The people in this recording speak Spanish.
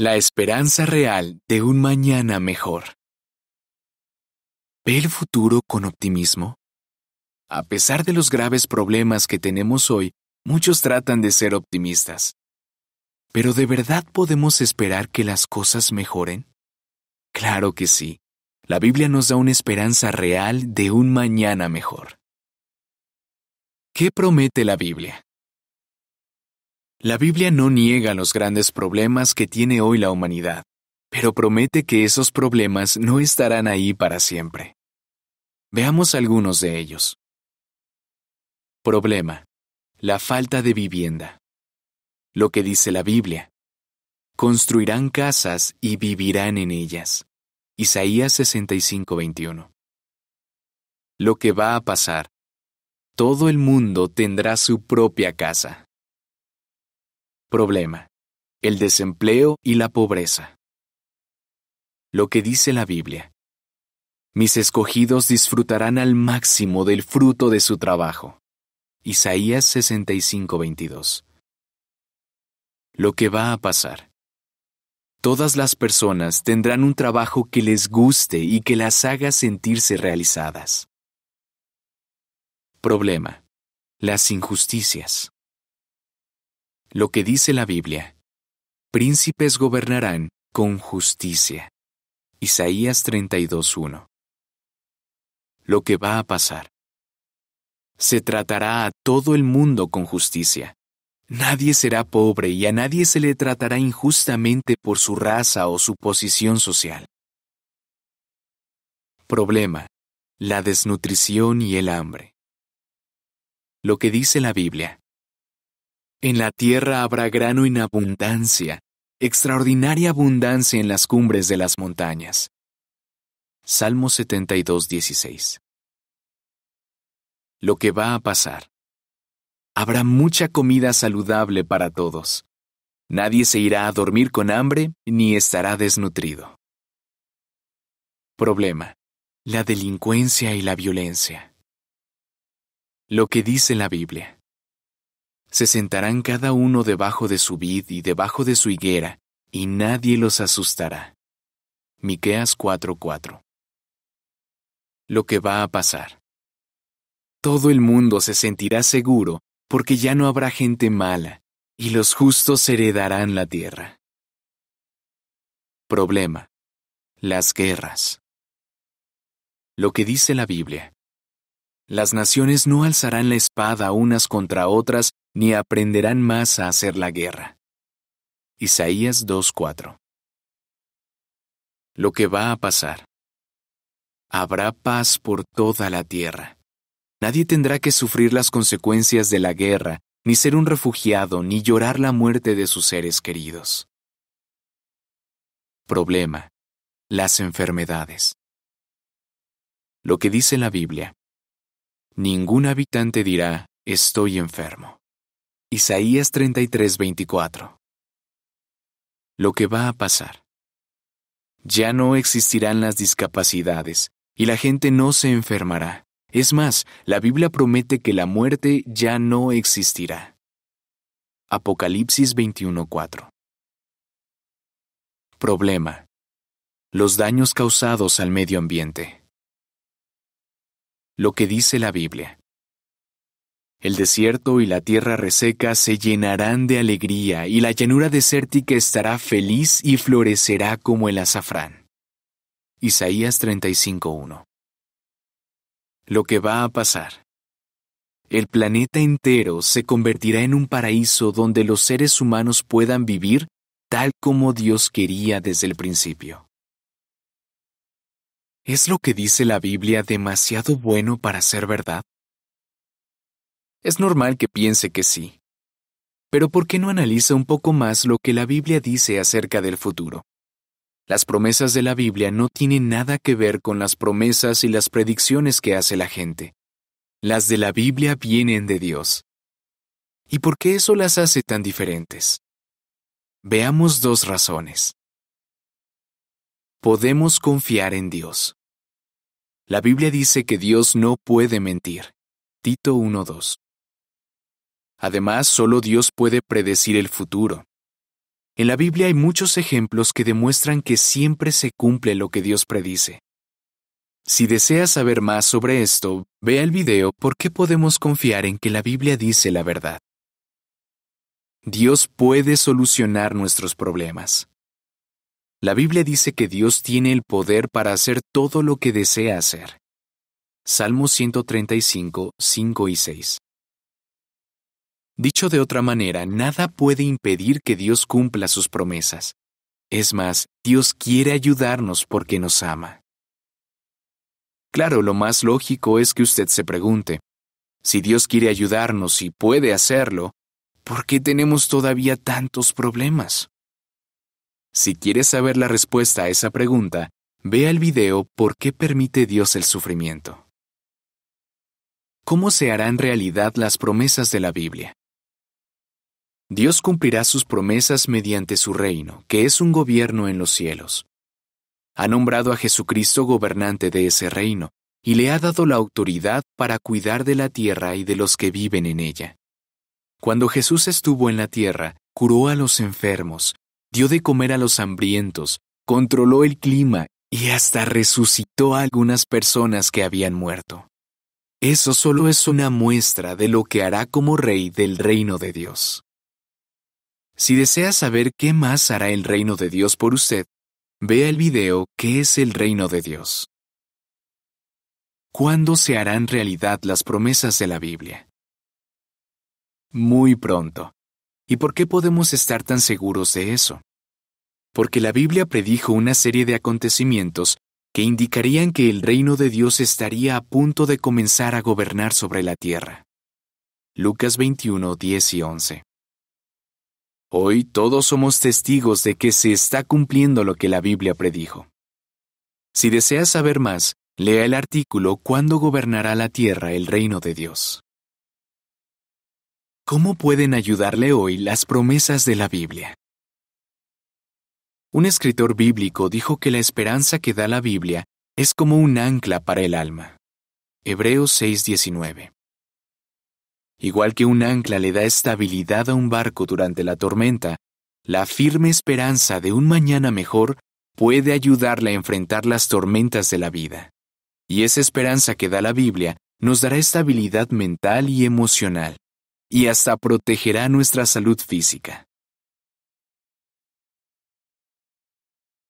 La esperanza real de un mañana mejor. ¿Ve el futuro con optimismo? A pesar de los graves problemas que tenemos hoy, muchos tratan de ser optimistas. ¿Pero de verdad podemos esperar que las cosas mejoren? Claro que sí. La Biblia nos da una esperanza real de un mañana mejor. ¿Qué promete la Biblia? La Biblia no niega los grandes problemas que tiene hoy la humanidad, pero promete que esos problemas no estarán ahí para siempre. Veamos algunos de ellos. Problema. La falta de vivienda. Lo que dice la Biblia. Construirán casas y vivirán en ellas. Isaías 65:21. Lo que va a pasar. Todo el mundo tendrá su propia casa. Problema. El desempleo y la pobreza. Lo que dice la Biblia. Mis escogidos disfrutarán al máximo del fruto de su trabajo. Isaías 65:22. Lo que va a pasar. Todas las personas tendrán un trabajo que les guste y que las haga sentirse realizadas. Problema. Las injusticias lo que dice la Biblia. Príncipes gobernarán con justicia. Isaías 32.1. Lo que va a pasar. Se tratará a todo el mundo con justicia. Nadie será pobre y a nadie se le tratará injustamente por su raza o su posición social. Problema. La desnutrición y el hambre. Lo que dice la Biblia. En la tierra habrá grano en abundancia, extraordinaria abundancia en las cumbres de las montañas. Salmo 72, 16. Lo que va a pasar. Habrá mucha comida saludable para todos. Nadie se irá a dormir con hambre ni estará desnutrido. Problema. La delincuencia y la violencia. Lo que dice la Biblia. Se sentarán cada uno debajo de su vid y debajo de su higuera, y nadie los asustará. Miqueas 4:4 Lo que va a pasar. Todo el mundo se sentirá seguro, porque ya no habrá gente mala, y los justos heredarán la tierra. Problema. Las guerras. Lo que dice la Biblia. Las naciones no alzarán la espada unas contra otras ni aprenderán más a hacer la guerra. Isaías 2.4 Lo que va a pasar. Habrá paz por toda la tierra. Nadie tendrá que sufrir las consecuencias de la guerra, ni ser un refugiado, ni llorar la muerte de sus seres queridos. Problema. Las enfermedades. Lo que dice la Biblia. Ningún habitante dirá, estoy enfermo. Isaías 33:24 Lo que va a pasar. Ya no existirán las discapacidades, y la gente no se enfermará. Es más, la Biblia promete que la muerte ya no existirá. Apocalipsis 21:4 Problema. Los daños causados al medio ambiente. Lo que dice la Biblia. El desierto y la tierra reseca se llenarán de alegría y la llanura desértica estará feliz y florecerá como el azafrán. Isaías 35.1 Lo que va a pasar. El planeta entero se convertirá en un paraíso donde los seres humanos puedan vivir tal como Dios quería desde el principio. ¿Es lo que dice la Biblia demasiado bueno para ser verdad? Es normal que piense que sí. Pero ¿por qué no analiza un poco más lo que la Biblia dice acerca del futuro? Las promesas de la Biblia no tienen nada que ver con las promesas y las predicciones que hace la gente. Las de la Biblia vienen de Dios. ¿Y por qué eso las hace tan diferentes? Veamos dos razones. Podemos confiar en Dios. La Biblia dice que Dios no puede mentir. Tito 1.2. Además, solo Dios puede predecir el futuro. En la Biblia hay muchos ejemplos que demuestran que siempre se cumple lo que Dios predice. Si deseas saber más sobre esto, vea el video ¿Por qué podemos confiar en que la Biblia dice la verdad? Dios puede solucionar nuestros problemas. La Biblia dice que Dios tiene el poder para hacer todo lo que desea hacer. Salmo 135, 5 y 6. Dicho de otra manera, nada puede impedir que Dios cumpla sus promesas. Es más, Dios quiere ayudarnos porque nos ama. Claro, lo más lógico es que usted se pregunte, si Dios quiere ayudarnos y puede hacerlo, ¿por qué tenemos todavía tantos problemas? Si quiere saber la respuesta a esa pregunta, vea el video ¿Por qué permite Dios el sufrimiento? ¿Cómo se harán realidad las promesas de la Biblia? Dios cumplirá sus promesas mediante su reino, que es un gobierno en los cielos. Ha nombrado a Jesucristo gobernante de ese reino, y le ha dado la autoridad para cuidar de la tierra y de los que viven en ella. Cuando Jesús estuvo en la tierra, curó a los enfermos, dio de comer a los hambrientos, controló el clima y hasta resucitó a algunas personas que habían muerto. Eso solo es una muestra de lo que hará como rey del reino de Dios. Si desea saber qué más hará el reino de Dios por usted, vea el video ¿Qué es el reino de Dios? ¿Cuándo se harán realidad las promesas de la Biblia? Muy pronto. ¿Y por qué podemos estar tan seguros de eso? Porque la Biblia predijo una serie de acontecimientos que indicarían que el reino de Dios estaría a punto de comenzar a gobernar sobre la tierra. Lucas 21, 10 y 11. Hoy todos somos testigos de que se está cumpliendo lo que la Biblia predijo. Si deseas saber más, lea el artículo Cuándo gobernará la tierra el reino de Dios. ¿Cómo pueden ayudarle hoy las promesas de la Biblia? Un escritor bíblico dijo que la esperanza que da la Biblia es como un ancla para el alma. Hebreos 6:19. Igual que un ancla le da estabilidad a un barco durante la tormenta, la firme esperanza de un mañana mejor puede ayudarle a enfrentar las tormentas de la vida. Y esa esperanza que da la Biblia nos dará estabilidad mental y emocional, y hasta protegerá nuestra salud física.